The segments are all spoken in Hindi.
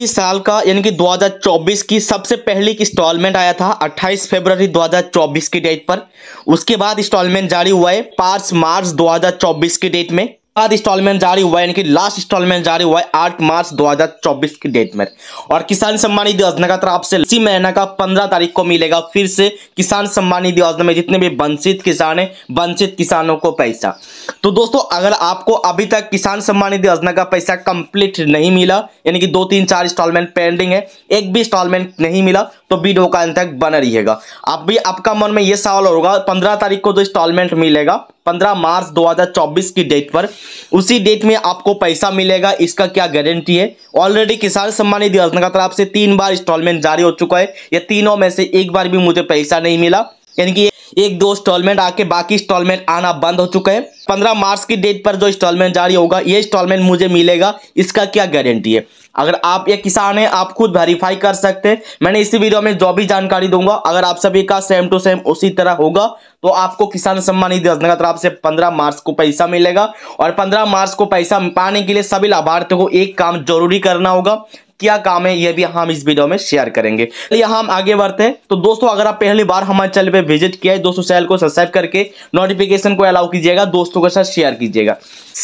इस साल का यानी कि 2024 की सबसे पहली इंस्टॉलमेंट आया था 28 फरवरी 2024 की डेट पर उसके बाद इंस्टॉलमेंट जारी हुआ है पांच मार्च 2024 की डेट में बाद इंस्टॉलमेंट जारी हुआ यानी कि लास्ट इंस्टॉलमेंट जारी हुआ है आठ मार्च 2024 की डेट में और किसान सम्मान निधि योजना का तरफ आपसे इसी महीना का पंद्रह तारीख को मिलेगा फिर से किसान सम्मान निधि योजना में जितने भी वंचित किसान है वंचित किसानों को पैसा तो दोस्तों अगर आपको अभी तक किसान सम्मान निधि योजना का पैसा कंप्लीट नहीं मिला यानी कि दो तीन चार इंस्टॉलमेंट पेंडिंग है एक भी इंस्टॉलमेंट नहीं मिला तो वीडियो का अंत तक बना रहिएगा आप भी आपका मन में यह सवाल होगा पंद्रह तारीख को जो इंस्टॉलमेंट मिलेगा 15 मार्च 2024 की डेट पर उसी डेट में आपको पैसा मिलेगा इसका क्या गारंटी है ऑलरेडी किसान सम्मान निधि योजना का तरफ से तीन बार इंस्टॉलमेंट जारी हो चुका है या तीनों में से एक बार भी मुझे पैसा नहीं मिला यानी कि एक दो इंस्टॉलमेंट आके बाकी इंस्टॉलमेंट आना बंद हो चुका है 15 मार्च की डेट पर जो इंस्टॉलमेंट जारी होगा ये इंस्टॉलमेंट मुझे मिलेगा इसका क्या गारंटी है अगर आप एक किसान हैं आप खुद वेरीफाई कर सकते हैं मैंने इसी वीडियो में जो भी जानकारी दूंगा अगर आप सभी का सेम टू सेम उसी तरह होगा तो आपको किसान सम्मान निधि योजना का तरफ से पंद्रह मार्च को पैसा मिलेगा और पंद्रह मार्च को पैसा पाने के लिए सभी लाभार्थियों को एक काम जरूरी करना होगा क्या काम है यह भी हम इस वीडियो में शेयर करेंगे तो यहाँ हम आगे बढ़ते हैं तो दोस्तों अगर आप पहली बार हमारे चैनल पर विजिट किया है दोस्तों चैनल को सब्सक्राइब करके नोटिफिकेशन को अलाउ कीजिएगा दोस्तों के साथ शेयर कीजिएगा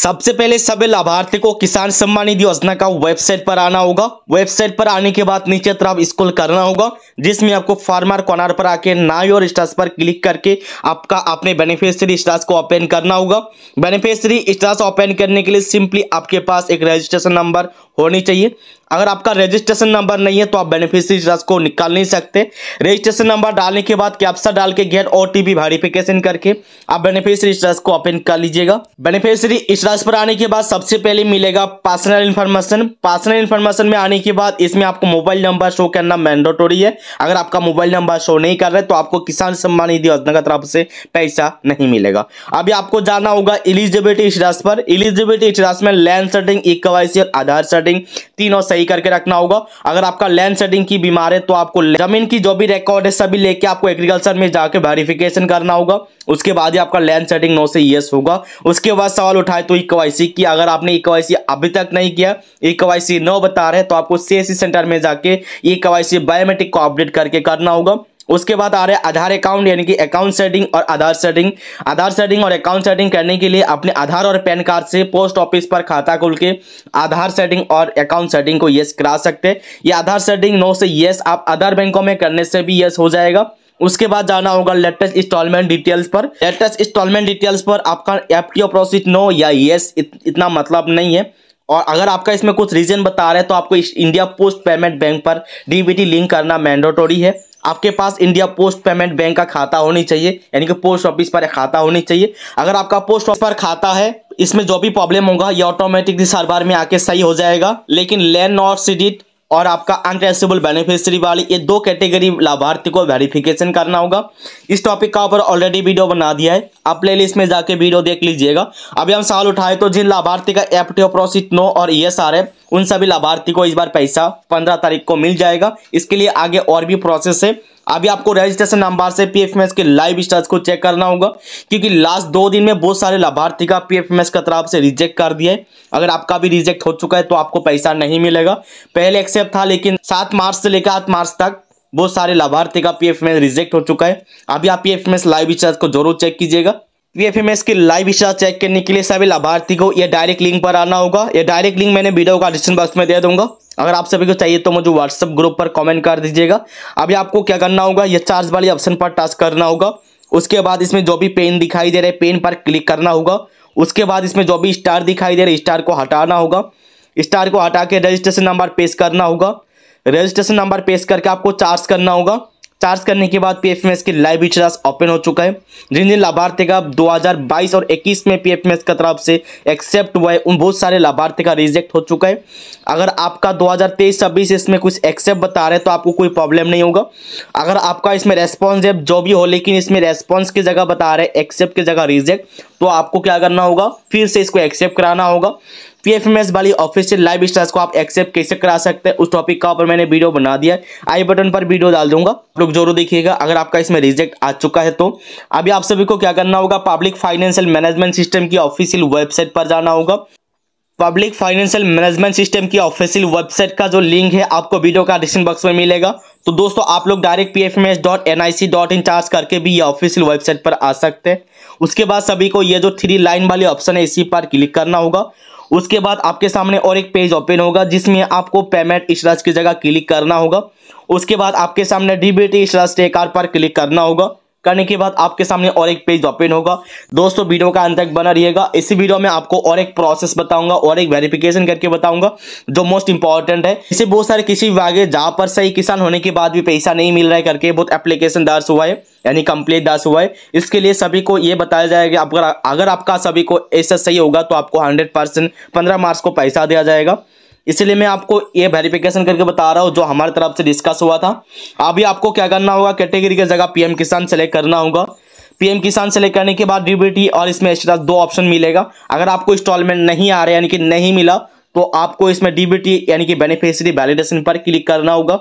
सबसे पहले सभी लाभार्थी को किसान सम्मान निधि योजना का वेबसाइट पर आना होगा वेबसाइट पर आने के बाद नीचे तरफ स्कूल करना होगा जिसमें आपको फार्मर कॉर्नर पर आके नाई और स्टार्स पर क्लिक करके आपका अपने बेनिफिशियरी स्टार्स को ओपन करना होगा बेनिफिशियरी स्टार्स ओपन करने के लिए सिंपली आपके पास एक रजिस्ट्रेशन नंबर होनी चाहिए अगर आपका रजिस्ट्रेशन नंबर नहीं है तो आप बेनिफिशरी राशि को निकाल नहीं सकते रजिस्ट्रेशन नंबर डालने के बाद कैप्सा डाल के गेट ओ टी वेरिफिकेशन करके आप बेनिफिशरी राशि को ओपन कर लीजिएगा बेनिफिशरी इस राशि पर आने के बाद सबसे पहले मिलेगा पर्सनल इन्फॉर्मेशन पर्सनल इन्फॉर्मेशन में आने के बाद इसमें आपको मोबाइल नंबर शो करना मैंडेटोरी है अगर आपका मोबाइल नंबर शो नहीं कर रहे तो आपको किसान सम्मान निधि योजना की तरफ से पैसा नहीं मिलेगा अभी आपको जाना होगा एलिजिबिलिटी इस राशि पर एलिजिबिलिटी इस राशि में लैंड सेटिंग ई और आधार सेटिंग तीनों सही सही करके रखना होगा अगर आपका लैंड सेटिंग की बीमार है तो आपको जमीन की जो भी रिकॉर्ड है सभी लेके आपको एग्रीकल्चर में जाकर वेरिफिकेशन करना होगा उसके बाद ही आपका लैंड सेटिंग नौ से यस होगा उसके बाद सवाल उठाए तो ई e की अगर आपने ई e अभी तक नहीं किया ई e नो बता रहे तो आपको सी सेंटर में जाके ई बायोमेट्रिक को अपडेट करके करना होगा उसके बाद आ रहे आधार अकाउंट यानी कि अकाउंट सेटिंग और आधार सेटिंग आधार सेटिंग और अकाउंट सेटिंग करने के लिए अपने आधार और पैन कार्ड से पोस्ट ऑफिस पर खाता खोल के आधार सेटिंग और अकाउंट सेटिंग को यस करा सकते हैं ये आधार सेटिंग नो से यस आप अदर बैंकों में करने से भी यस हो जाएगा उसके बाद जाना होगा लेटेस्ट इंस्टॉलमेंट डिटेल्स पर लेटेस्ट इंस्टॉलमेंट डिटेल्स पर आपका एफ टी प्रोसेस नो या येस इत, इतना मतलब नहीं है और अगर आपका इसमें कुछ रीजन बता रहे हैं तो आपको इंडिया पोस्ट पेमेंट बैंक पर डीबीटी लिंक करना मैंडेटोरी है आपके पास इंडिया पोस्ट पेमेंट बैंक का खाता होनी चाहिए यानी कि पोस्ट ऑफिस पर खाता होनी चाहिए अगर आपका पोस्ट ऑफिस पर खाता है इसमें जो भी प्रॉब्लम होगा ये ऑटोमेटिकली सर्वर में आके सही हो जाएगा लेकिन लैंड और सीडिट और आपका अनट्रेसेबल बेनिफिशियरी वाली ये दो कैटेगरी लाभार्थी को वेरिफिकेशन करना होगा इस टॉपिक का ऊपर ऑलरेडी वीडियो बना दिया है आप प्ले लिस्ट में जाके वीडियो देख लीजिएगा अभी हम सवाल उठाए तो जिन लाभार्थी का एफ टी प्रोसिट नो और ई एस आर है उन सभी लाभार्थी को इस बार पैसा पंद्रह तारीख को मिल जाएगा इसके लिए आगे और भी प्रोसेस है अभी आपको रजिस्ट्रेशन नंबर से पी के लाइव स्टार्स को चेक करना होगा क्योंकि लास्ट दो दिन में बहुत सारे लाभार्थी का पी का तरफ से रिजेक्ट कर दिया है अगर आपका भी रिजेक्ट हो चुका है तो आपको पैसा नहीं मिलेगा पहले एक्सेप्ट था लेकिन सात मार्च से लेकर आठ मार्च तक बहुत सारे लाभार्थी का पी रिजेक्ट हो चुका है अभी आप पी लाइव स्टार्स को जरूर चेक कीजिएगा वीएफएमएस की लाइव स्टार चेक करने के लिए सभी लाभार्थी को यह डायरेक्ट लिंक पर आना होगा यह डायरेक्ट लिंक मैंने वीडियो का डिस्क्रिप्शन बॉक्स में दे दूंगा अगर आप सभी को चाहिए तो मुझे व्हाट्सअप ग्रुप पर कमेंट कर दीजिएगा अभी आपको क्या करना होगा यह चार्ज वाली ऑप्शन पर टच करना होगा उसके बाद इसमें जो भी पेन दिखाई दे रहे पेन पर क्लिक करना होगा उसके बाद इसमें जो भी स्टार दिखाई दे रहे स्टार को हटाना होगा स्टार को हटा के रजिस्ट्रेशन नंबर पेश करना होगा रजिस्ट्रेशन नंबर पेश करके आपको चार्ज करना होगा चार्ज करने के बाद पीएफएमएस की लाइव इचरास ओपन हो चुका है जिन जिन लाभार्थी का 2022 और 21 में पीएफएमएस में की तरफ से एक्सेप्ट हुआ है उन बहुत सारे लाभार्थी का रिजेक्ट हो चुका है अगर आपका 2023-26 इसमें कुछ एक्सेप्ट बता रहे हैं तो आपको कोई प्रॉब्लम नहीं होगा अगर आपका इसमें रेस्पॉन्स है जो भी हो लेकिन इसमें रेस्पॉन्स की जगह बता रहे हैं एक्सेप्ट की जगह रिजेक्ट तो आपको क्या करना होगा फिर से इसको एक्सेप्ट कराना होगा पीएफएमएस वाली ऑफिशियल लाइव स्टार्स को आप एक्सेप्ट कैसे करा सकते हैं उस टॉपिक का ऊपर मैंने वीडियो बना दिया आई बटन पर वीडियो डाल दूंगा आप लोग जरूर देखिएगा अगर आपका इसमें रिजेक्ट आ चुका है तो अभी आप सभी को क्या करना होगा पब्लिक फाइनेंशियल मैनेजमेंट सिस्टम की ऑफिशियल वेबसाइट पर जाना होगा पब्लिक फाइनेंशियल मैनेजमेंट सिस्टम की ऑफिशियल वेबसाइट का जो लिंक है आपको वीडियो का डिस्क्रिप्शन बॉक्स में मिलेगा तो दोस्तों आप लोग direct P F M S dot N I C dot in charge करके भी ये ऑफिशियल वेबसाइट पर आ सकते हैं उसके बाद सभी को ये जो थ्री लाइन वाली ऑप्शन है इसी पर क्लिक करना होगा उसके बाद आपके सामने और एक पेज ओपन होगा जिसमें आपको पेमेंट इशराज की जगह क्लिक करना होगा उसके बाद आपके सामने डीबीटी इशराज टेकार पर क्लिक करना होगा करने के बाद आपके सामने और एक पेज ओपन होगा दोस्तों वीडियो का अंत तक बना रहिएगा इसी वीडियो में आपको और एक प्रोसेस बताऊंगा और एक वेरिफिकेशन करके बताऊंगा जो मोस्ट इंपॉर्टेंट है इसे बहुत सारे किसी आगे जहाँ पर सही किसान होने के बाद भी पैसा नहीं मिल रहा है करके बहुत एप्लीकेशन दर्ज हुआ है यानी कंप्लेन दर्ज हुआ है इसके लिए सभी को ये बताया जाएगा अगर अगर आपका सभी को ऐसा सही होगा तो आपको हंड्रेड परसेंट पंद्रह मार्च को पैसा दिया जाएगा इसलिए मैं आपको ये वेरिफिकेशन करके बता रहा हूँ जो हमारे तरफ से डिस्कस हुआ था अभी आपको क्या करना होगा कैटेगरी की जगह पीएम किसान सेलेक्ट करना होगा पीएम किसान सेलेक्ट करने के बाद डीबीटी और इसमें एक्स्ट्रा दो ऑप्शन मिलेगा अगर आपको इंस्टॉलमेंट नहीं आ रहा यानी कि नहीं मिला तो आपको इसमें डीबीटी यानी कि बेनिफिशियरी वैलिडेशन पर क्लिक करना होगा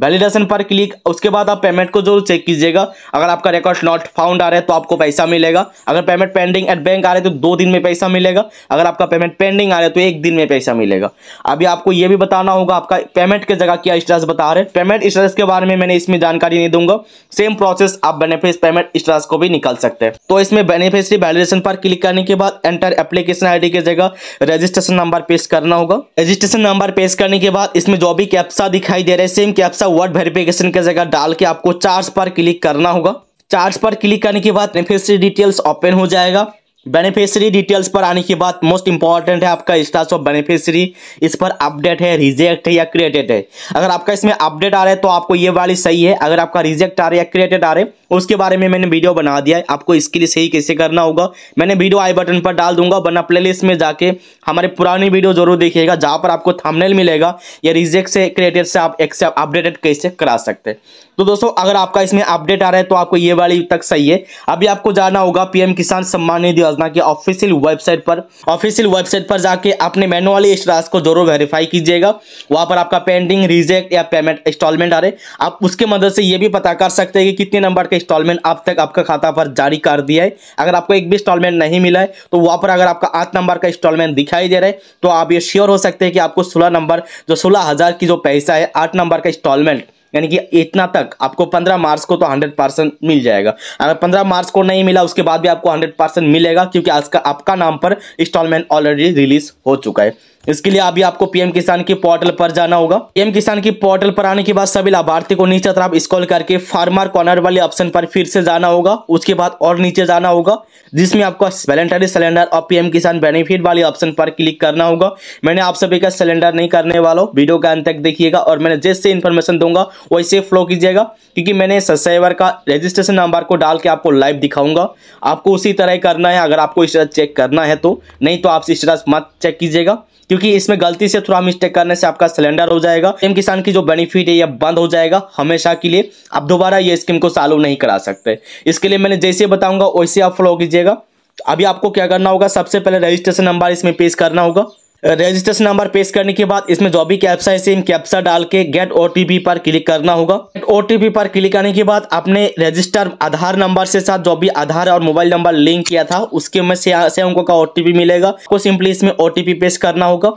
वैलिडेशन पर क्लिक उसके बाद आप पेमेंट को जरूर चेक कीजिएगा अगर आपका रिकॉर्ड नॉट फाउंड आ रहा है तो आपको पैसा मिलेगा अगर पेमेंट पेंडिंग एट बैंक आ रहा है तो दो दिन में पैसा मिलेगा अगर आपका पेमेंट पेंडिंग आ रहा है तो एक दिन में पैसा मिलेगा अभी आपको यह भी बताना होगा आपका पेमेंट के जगह क्या स्टेटस बता रहे हैं पेमेंट स्टेटस के बारे में मैंने इसमें जानकारी नहीं दूंगा सेम प्रोसेस आप बेनिफिट पेमेंट स्टेटस को भी निकाल सकते हैं तो इसमें बेनिफिशरी वैलिडेशन पर क्लिक करने के बाद एंटर एप्लीकेशन डी की जगह रजिस्ट्रेशन नंबर पेश करना होगा रजिस्ट्रेशन नंबर पेश करने के बाद इसमें जो भी कैप्सा दिखाई दे रहा है सेम कैप्सा सा वर्ड वेरिफिकेशन की जगह डाल के आपको चार्ज पर क्लिक करना होगा चार्ज पर क्लिक करने के बाद फिर से डिटेल्स ओपन हो जाएगा बेनिफिशियरी डिटेल्स पर आने के बाद मोस्ट इंपॉर्टेंट है आपका स्टार्स ऑफ बेनिफिशियरी इस पर अपडेट है रिजेक्ट है या क्रिएटेड है अगर आपका इसमें अपडेट आ रहा है तो आपको ये वाली सही है अगर आपका रिजेक्ट आ रहा है या क्रिएटेड आ रहा है उसके बारे में मैंने वीडियो बना दिया है आपको इसके लिए सही कैसे करना होगा मैंने वीडियो आई बटन पर डाल दूंगा वरना प्लेलिस्ट में जाके हमारे पुरानी वीडियो जरूर देखिएगा जहाँ पर आपको थमनेल मिलेगा या रिजेक्ट से क्रिएटेड से आप एक्सेप्ट अपडेटेड कैसे करा सकते हैं तो दोस्तों अगर आपका इसमें अपडेट आ रहा है तो आपको ये वाली तक सही है अभी आपको जाना होगा पीएम किसान सम्मान निधि योजना की ऑफिशियल वेबसाइट पर ऑफिशियल वेबसाइट पर जाके अपने मैनुअली इस राशि को जरूर वेरीफाई कीजिएगा वहां पर आपका पेंडिंग रिजेक्ट या पेमेंट इंस्टॉलमेंट आ रहे आप उसके मदद से ये भी पता कर सकते हैं कि कितने नंबर का इंस्टॉलमेंट अब तक आपका खाता पर जारी कर दिया है अगर आपको एक भी इंस्टॉलमेंट नहीं मिला है तो वहां पर अगर आपका आठ नंबर का इंस्टॉलमेंट दिखाई दे रहा है तो आप ये श्योर हो सकते हैं कि आपको सोलह नंबर जो सोलह हज़ार की जो पैसा है आठ नंबर का इंस्टॉलमेंट यानी कि इतना तक आपको पंद्रह मार्च को तो हंड्रेड परसेंट मिल जाएगा अगर पंद्रह मार्च को नहीं मिला उसके बाद भी आपको हंड्रेड परसेंट मिलेगा क्योंकि आज का आपका नाम पर इंस्टॉलमेंट ऑलरेडी रिलीज हो चुका है इसके लिए अभी आपको पीएम किसान की पोर्टल पर जाना होगा पीएम किसान की पोर्टल पर आने के बाद सभी लाभार्थी को नीचे तरफ स्कॉल करके फार्मर कॉर्नर वाले ऑप्शन पर फिर से जाना होगा उसके बाद और नीचे जाना होगा जिसमें आपको वैलेंटरी सिलेंडर और पीएम किसान बेनिफिट वाले ऑप्शन पर क्लिक करना होगा मैंने आप सभी का सिलेंडर नहीं करने वाला वीडियो का अंत तक देखिएगा और मैंने जैसे इन्फॉर्मेशन दूंगा वैसे फ्लो कीजिएगा क्योंकि मैंने सब्सक्राइबर का रजिस्ट्रेशन नंबर को डाल के आपको लाइव दिखाऊंगा आपको उसी तरह करना है अगर आपको स्टेटस चेक करना है तो नहीं तो आप स्टेटस मत चेक कीजिएगा क्योंकि इसमें गलती से थोड़ा मिस्टेक करने से आपका सिलेंडर हो जाएगा एम किसान की जो बेनिफिट है यह बंद हो जाएगा हमेशा के लिए आप दोबारा ये स्कीम को चालू नहीं करा सकते इसके लिए मैंने जैसे बताऊंगा वैसे आप फॉलो कीजिएगा तो अभी आपको क्या करना होगा सबसे पहले रजिस्ट्रेशन नंबर इसमें पेश करना होगा रजिस्ट्रेशन नंबर पेश करने के बाद इसमें जो भी कैप्सा है सेम कैप्सा डाल के गेट ओ पर क्लिक करना होगा ओ पर क्लिक करने के बाद अपने रजिस्टर आधार नंबर से साथ जो भी आधार और मोबाइल नंबर लिंक किया था उसके में से, से उनको का ओ मिलेगा को सिंपली इसमें ओ पेश करना होगा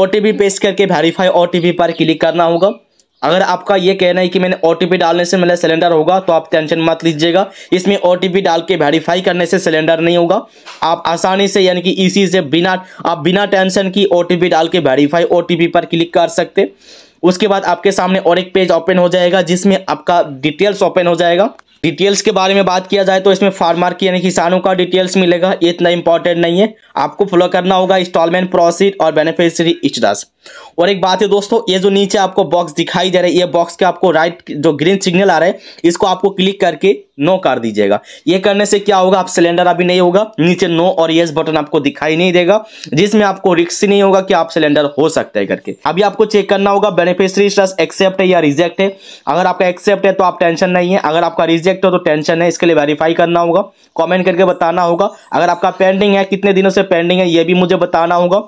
ओ पेश करके वेरीफाई ओ पर क्लिक करना होगा अगर आपका ये कहना है कि मैंने ओ डालने से मेरा सिलेंडर होगा तो आप टेंशन मत लीजिएगा इसमें ओ डाल के वेरीफाई करने से सिलेंडर नहीं होगा आप आसानी से यानी कि इसी से बिना आप बिना टेंशन की ओ डाल के वेरीफाई ओ पर क्लिक कर सकते उसके बाद आपके सामने और एक पेज ओपन हो जाएगा जिसमें आपका डिटेल्स ओपन हो जाएगा डिटेल्स के बारे में बात किया जाए तो इसमें फार्मर की यानी किसानों का डिटेल्स मिलेगा ये इतना इंपॉर्टेंट नहीं है आपको फॉलो करना होगा इंस्टॉलमेंट प्रोसीड और बेनिफिशरी इचदास और एक बात है दोस्तों ये जो नीचे आपको बॉक्स दिखाई दे रहा है ये बॉक्स के आपको राइट जो ग्रीन सिग्नल आ रहा है इसको आपको क्लिक करके नो कर दीजिएगा ये करने से क्या होगा आप सिलेंडर अभी नहीं होगा नीचे नो और यस बटन आपको दिखाई नहीं देगा जिसमें आपको रिक्स नहीं होगा कि आप सिलेंडर हो सकते हैं करके अभी आपको चेक करना होगा बेनिफिशरी ट्रस्ट एक्सेप्ट है या रिजेक्ट है अगर आपका एक्सेप्ट है तो आप टेंशन नहीं है अगर आपका रिजेक्ट हो तो टेंशन है इसके लिए वेरीफाई करना होगा कॉमेंट करके बताना होगा अगर आपका पेंडिंग है कितने दिनों से पेंडिंग है यह भी मुझे बताना होगा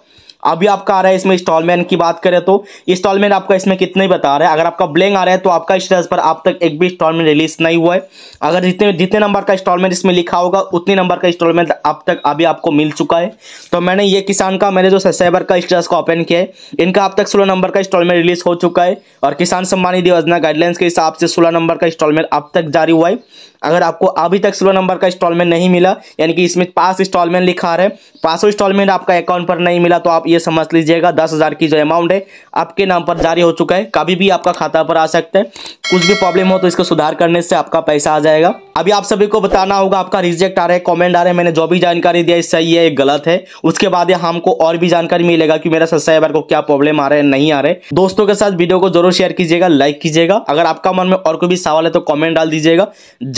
अभी आपका आ रहा है इसमें इंस्टॉलमेंट की बात करें तो इंस्टॉलमेंट आपका इसमें कितने बता रहा है अगर आपका ब्लैंक आ रहा है तो आपका स्टेटस पर आप तक एक भी इंस्टॉलमेंट रिलीज नहीं हुआ है अगर जितने जितने नंबर का इंस्टॉलमेंट इसमें लिखा होगा उतने नंबर का इंस्टॉलमेंट अब तक अभी आपको मिल चुका है तो मैंने ये किसान का मैंने जो सब्सक्राइबर का स्टेटस का ओपन किया है इनका अब तक सोलह नंबर का इंस्टॉलमेंट रिलीज हो चुका है और किसान सम्मान निधि योजना गाइडलाइंस के हिसाब से सोलह नंबर का इंस्टॉलमेंट अब तक जारी हुआ है अगर आपको अभी तक सोलह नंबर का इंस्टॉलमेंट नहीं मिला यानी कि इसमें पास इंस्टॉलमेंट लिखा रहे पासो इंस्टॉलमेंट आपका अकाउंट पर नहीं मिला तो आप ये समझ लीजिएगा दस हज़ार की जो अमाउंट है आपके नाम पर जारी हो चुका है कभी भी आपका खाता पर आ सकता है कुछ भी प्रॉब्लम हो तो इसको सुधार करने से आपका पैसा आ जाएगा अभी आप सभी को बताना होगा आपका रिजेक्ट आ रहा है कमेंट आ रहा है मैंने जो भी जानकारी दिया है सही है गलत है उसके बाद हमको और भी जानकारी मिलेगा कि मेरा सब्सक्राइबर को क्या प्रॉब्लम आ रहा है नहीं आ रहे दोस्तों के साथ वीडियो को जरूर शेयर कीजिएगा लाइक कीजिएगा अगर आपका मन में और कोई भी सवाल है तो कॉमेंट डाल दीजिएगा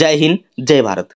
जय हिंद जय भारत